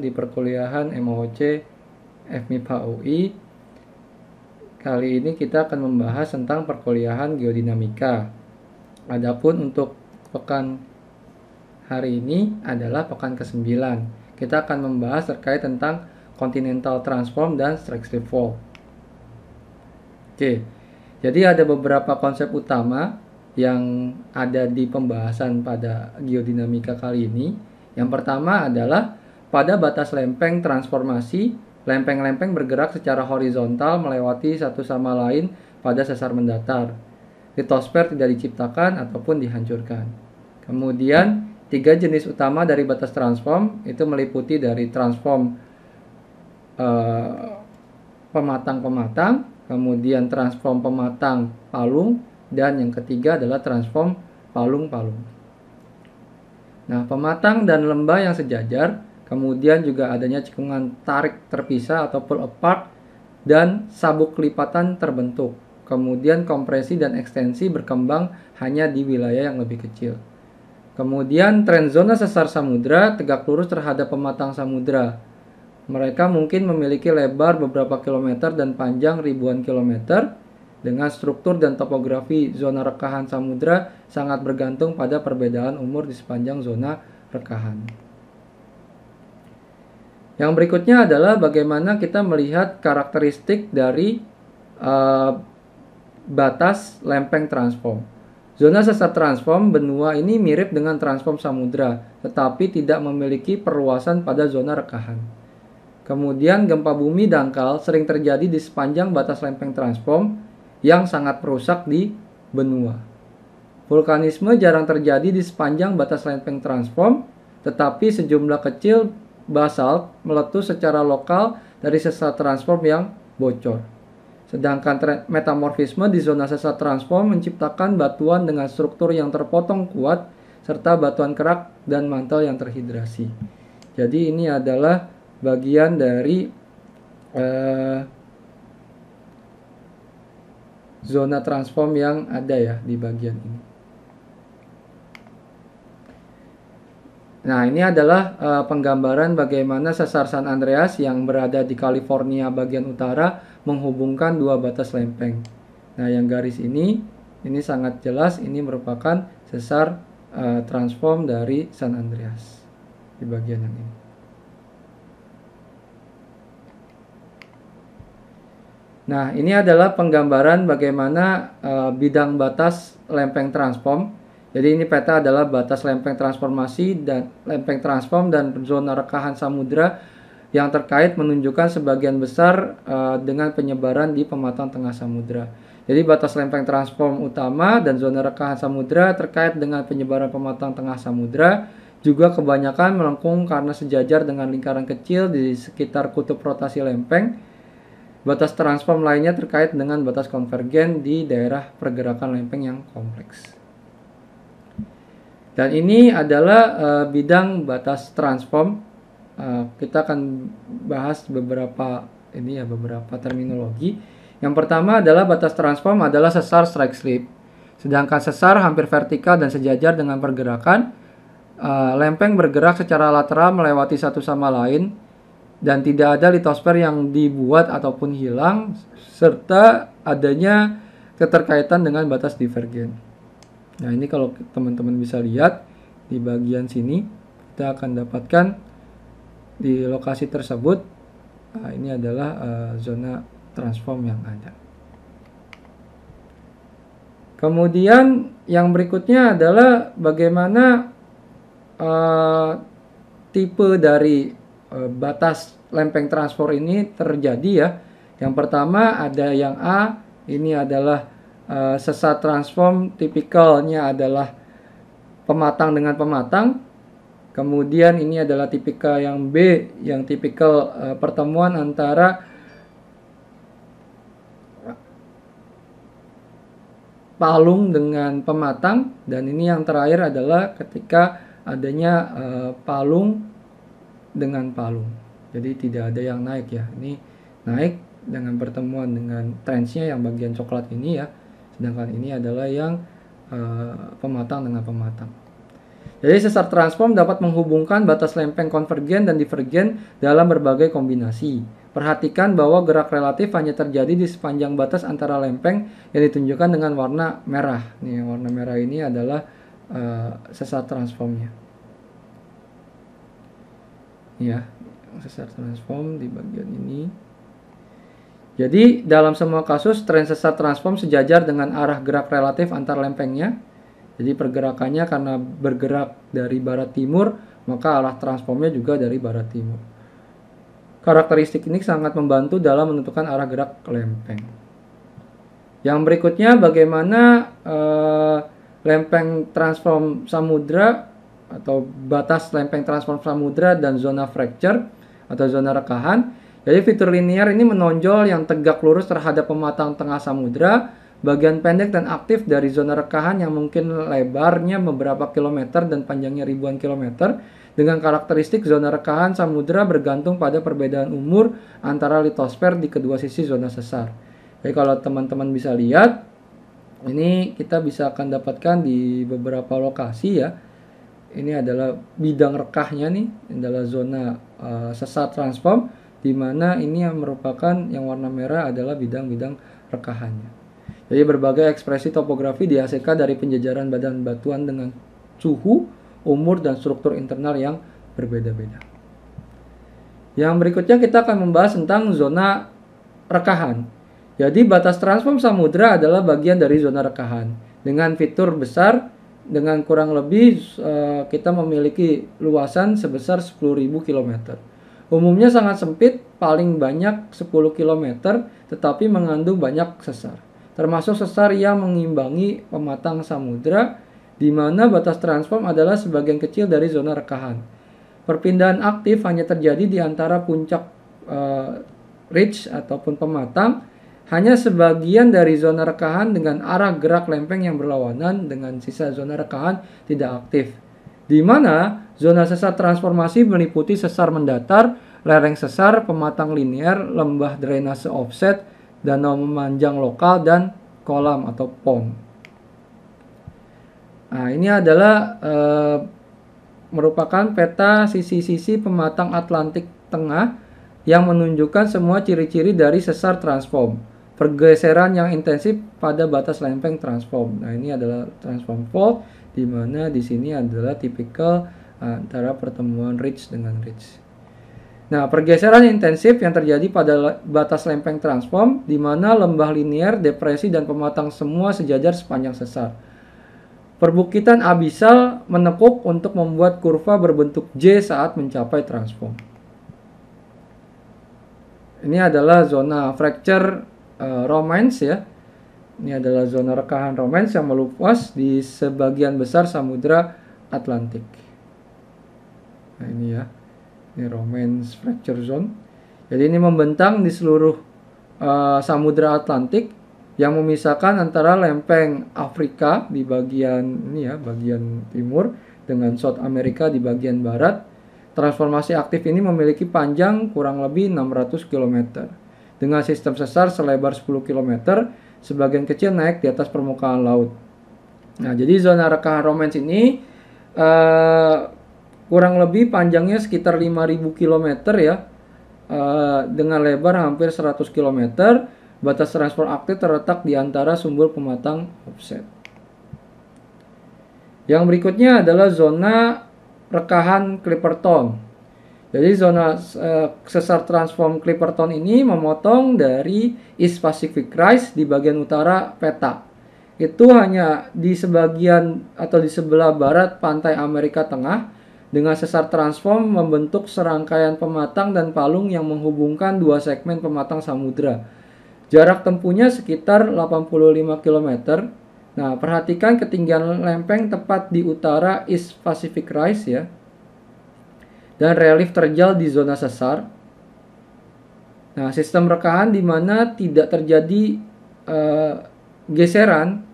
di perkuliahan MOC FMIPA UI. Kali ini kita akan membahas tentang perkuliahan geodinamika. Adapun untuk pekan hari ini adalah pekan ke-9. Kita akan membahas terkait tentang Continental Transform dan Strike slip Fall. Oke, jadi ada beberapa konsep utama yang ada di pembahasan pada geodinamika kali ini. Yang pertama adalah pada batas lempeng transformasi, lempeng-lempeng bergerak secara horizontal melewati satu sama lain pada sesar mendatar. Litosfer tidak diciptakan ataupun dihancurkan. Kemudian, tiga jenis utama dari batas transform itu meliputi dari transform eh, pematang-pematang, eh, kemudian transform pematang palung, dan yang ketiga adalah transform palung-palung. Nah, pematang dan lembah yang sejajar Kemudian juga adanya cekungan tarik terpisah atau pull apart dan sabuk lipatan terbentuk. Kemudian kompresi dan ekstensi berkembang hanya di wilayah yang lebih kecil. Kemudian tren zona sesar samudra tegak lurus terhadap pematang samudra. Mereka mungkin memiliki lebar beberapa kilometer dan panjang ribuan kilometer dengan struktur dan topografi zona rekahan samudra sangat bergantung pada perbedaan umur di sepanjang zona rekahan. Yang berikutnya adalah bagaimana kita melihat karakteristik dari uh, batas lempeng transform. Zona sesar transform benua ini mirip dengan transform samudra, tetapi tidak memiliki perluasan pada zona rekahan. Kemudian gempa bumi dangkal sering terjadi di sepanjang batas lempeng transform yang sangat merusak di benua. Vulkanisme jarang terjadi di sepanjang batas lempeng transform, tetapi sejumlah kecil basalt meletus secara lokal dari sesar transform yang bocor. Sedangkan metamorfisme di zona sesar transform menciptakan batuan dengan struktur yang terpotong kuat serta batuan kerak dan mantel yang terhidrasi. Jadi ini adalah bagian dari eh, zona transform yang ada ya di bagian ini. Nah, ini adalah uh, penggambaran bagaimana sesar San Andreas yang berada di California bagian utara menghubungkan dua batas lempeng. Nah, yang garis ini ini sangat jelas ini merupakan sesar uh, transform dari San Andreas di bagian yang ini. Nah, ini adalah penggambaran bagaimana uh, bidang batas lempeng transform jadi ini peta adalah batas lempeng transformasi dan lempeng transform dan zona rekahan samudra yang terkait menunjukkan sebagian besar uh, dengan penyebaran di pematang tengah samudra. Jadi batas lempeng transform utama dan zona rekahan samudra terkait dengan penyebaran pematang tengah samudra juga kebanyakan melengkung karena sejajar dengan lingkaran kecil di sekitar kutub rotasi lempeng. Batas transform lainnya terkait dengan batas konvergen di daerah pergerakan lempeng yang kompleks. Dan ini adalah uh, bidang batas transform. Uh, kita akan bahas beberapa ini ya beberapa terminologi. Yang pertama adalah batas transform adalah sesar strike slip. Sedangkan sesar hampir vertikal dan sejajar dengan pergerakan. Uh, lempeng bergerak secara lateral melewati satu sama lain dan tidak ada litosfer yang dibuat ataupun hilang serta adanya keterkaitan dengan batas divergen. Nah ini kalau teman-teman bisa lihat di bagian sini kita akan dapatkan di lokasi tersebut nah, ini adalah uh, zona transform yang ada. Kemudian yang berikutnya adalah bagaimana uh, tipe dari uh, batas lempeng transform ini terjadi ya. Yang pertama ada yang A, ini adalah Eh, sesat transform tipikalnya adalah pematang dengan pematang. Kemudian ini adalah tipikal yang B, yang tipikal uh, pertemuan antara palung dengan pematang dan ini yang terakhir adalah ketika adanya uh, palung dengan palung. Jadi tidak ada yang naik ya. Ini naik dengan pertemuan dengan trendsnya yang bagian coklat ini ya. Sedangkan ini adalah yang uh, pematang dengan pematang. Jadi sesar transform dapat menghubungkan batas lempeng konvergen dan divergen dalam berbagai kombinasi. Perhatikan bahwa gerak relatif hanya terjadi di sepanjang batas antara lempeng yang ditunjukkan dengan warna merah. Nih, warna merah ini adalah uh, sesar transformnya. Ya, sesar transform di bagian ini. Jadi dalam semua kasus tren sesat transform sejajar dengan arah gerak relatif antar lempengnya. Jadi pergerakannya karena bergerak dari barat timur, maka arah transformnya juga dari barat timur. Karakteristik ini sangat membantu dalam menentukan arah gerak lempeng. Yang berikutnya bagaimana eh, lempeng transform samudra atau batas lempeng transform samudra dan zona fracture atau zona rekahan jadi fitur linear ini menonjol yang tegak lurus terhadap pematang tengah samudra, bagian pendek dan aktif dari zona rekahan yang mungkin lebarnya beberapa kilometer dan panjangnya ribuan kilometer, dengan karakteristik zona rekahan samudra bergantung pada perbedaan umur antara litosfer di kedua sisi zona sesar. Jadi kalau teman-teman bisa lihat, ini kita bisa akan dapatkan di beberapa lokasi ya. Ini adalah bidang rekahnya nih, adalah zona uh, sesar transform di mana ini yang merupakan yang warna merah adalah bidang-bidang rekahannya. Jadi berbagai ekspresi topografi dihasilkan dari penjajaran badan batuan dengan suhu, umur, dan struktur internal yang berbeda-beda. Yang berikutnya kita akan membahas tentang zona rekahan. Jadi batas transform samudra adalah bagian dari zona rekahan dengan fitur besar dengan kurang lebih eh, kita memiliki luasan sebesar 10.000 km. Umumnya sangat sempit, paling banyak 10 km, tetapi mengandung banyak sesar. Termasuk sesar yang mengimbangi pematang samudra, di mana batas transform adalah sebagian kecil dari zona rekahan. Perpindahan aktif hanya terjadi di antara puncak uh, ridge ataupun pematang, hanya sebagian dari zona rekahan dengan arah gerak lempeng yang berlawanan dengan sisa zona rekahan tidak aktif. Di mana Zona sesar transformasi meliputi sesar mendatar, lereng sesar, pematang linier, lembah drainase offset, danau memanjang lokal, dan kolam atau pond. Nah, ini adalah e, merupakan peta sisi-sisi pematang Atlantik Tengah yang menunjukkan semua ciri-ciri dari sesar transform. Pergeseran yang intensif pada batas lempeng transform. Nah, ini adalah transform fault di mana di sini adalah tipikal antara pertemuan rich dengan rich. Nah, pergeseran intensif yang terjadi pada batas lempeng transform di mana lembah linier, depresi dan pematang semua sejajar sepanjang sesar. Perbukitan abisal menekuk untuk membuat kurva berbentuk J saat mencapai transform. Ini adalah zona fracture uh, romance ya. Ini adalah zona rekahan romance yang meluas di sebagian besar samudera Atlantik. Nah, ini ya. Ini Romance Fracture Zone. Jadi ini membentang di seluruh uh, Samudra Atlantik yang memisahkan antara lempeng Afrika di bagian ini ya, bagian timur dengan South America di bagian barat. Transformasi aktif ini memiliki panjang kurang lebih 600 km. Dengan sistem sesar selebar 10 km, sebagian kecil naik di atas permukaan laut. Nah, jadi zona rekah Romance ini uh, kurang lebih panjangnya sekitar 5000 km ya uh, dengan lebar hampir 100 km batas transfer aktif terletak di antara sumber pematang offset yang berikutnya adalah zona rekahan Clipperton jadi zona uh, sesar transform Clipperton ini memotong dari East Pacific Rise di bagian utara peta itu hanya di sebagian atau di sebelah barat pantai Amerika Tengah dengan sesar transform membentuk serangkaian pematang dan palung yang menghubungkan dua segmen pematang samudra. Jarak tempuhnya sekitar 85 km. Nah, perhatikan ketinggian lempeng tepat di utara East Pacific Rise ya. Dan relief terjal di zona sesar. Nah, sistem rekahan di mana tidak terjadi uh, geseran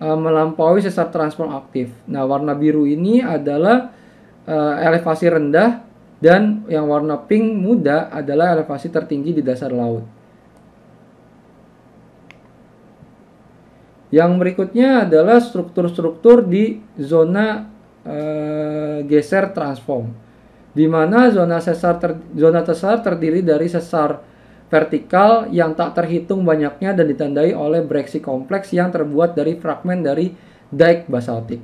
uh, melampaui sesar transform aktif. Nah, warna biru ini adalah uh, elevasi rendah dan yang warna pink muda adalah elevasi tertinggi di dasar laut. Yang berikutnya adalah struktur-struktur di zona uh, geser transform, di mana zona sesar ter, zona sesar terdiri dari sesar vertikal yang tak terhitung banyaknya dan ditandai oleh breksi kompleks yang terbuat dari fragmen dari dike basaltik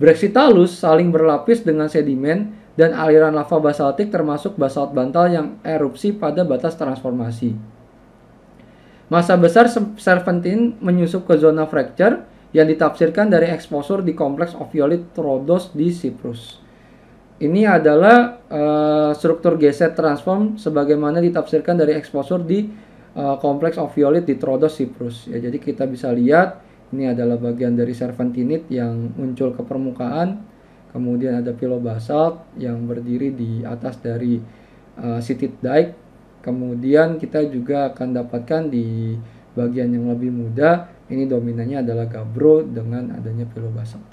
talus saling berlapis dengan sedimen dan aliran lava basaltik termasuk basalt bantal yang erupsi pada batas transformasi. Masa besar serpentin menyusup ke zona fracture yang ditafsirkan dari eksposur di kompleks oviolit Rhodos di Siprus. Ini adalah uh, struktur geset transform sebagaimana ditafsirkan dari eksposur di uh, kompleks oviolit di Trodos Siprus. Ya, jadi kita bisa lihat ini adalah bagian dari serpentinit yang muncul ke permukaan. Kemudian ada basalt yang berdiri di atas dari uh, sitit dike. Kemudian kita juga akan dapatkan di bagian yang lebih muda. Ini dominannya adalah gabbro dengan adanya basalt.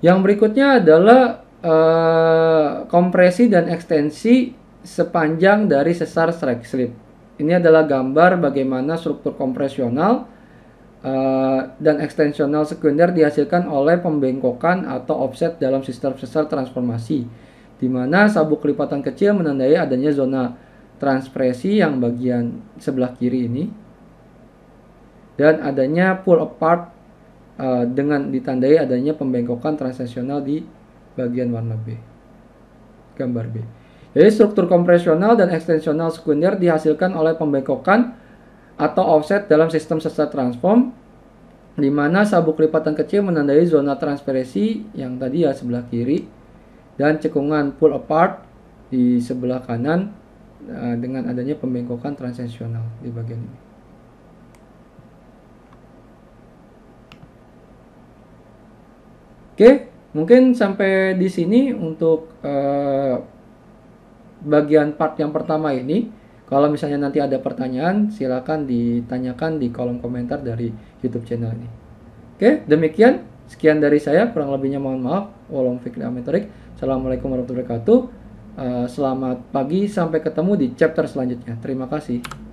Yang berikutnya adalah uh, kompresi dan ekstensi sepanjang dari sesar strike slip. Ini adalah gambar bagaimana struktur kompresional uh, dan ekstensional sekunder dihasilkan oleh pembengkokan atau offset dalam sistem sesar transformasi, di mana sabuk lipatan kecil menandai adanya zona transpresi yang bagian sebelah kiri ini, dan adanya pull apart uh, dengan ditandai adanya pembengkokan transesional di bagian warna B, gambar B. Jadi struktur kompresional dan ekstensional sekunder dihasilkan oleh pembengkokan atau offset dalam sistem sesar transform di mana sabuk lipatan kecil menandai zona transparansi yang tadi ya sebelah kiri dan cekungan pull apart di sebelah kanan eh, dengan adanya pembengkokan transensional di bagian ini. Oke, mungkin sampai di sini untuk eh, bagian part yang pertama ini. Kalau misalnya nanti ada pertanyaan, silakan ditanyakan di kolom komentar dari YouTube channel ini. Oke, demikian. Sekian dari saya, kurang lebihnya mohon maaf. walaupun Fikri Ametorik. Assalamualaikum warahmatullahi wabarakatuh. Eh, selamat pagi, sampai ketemu di chapter selanjutnya. Terima kasih.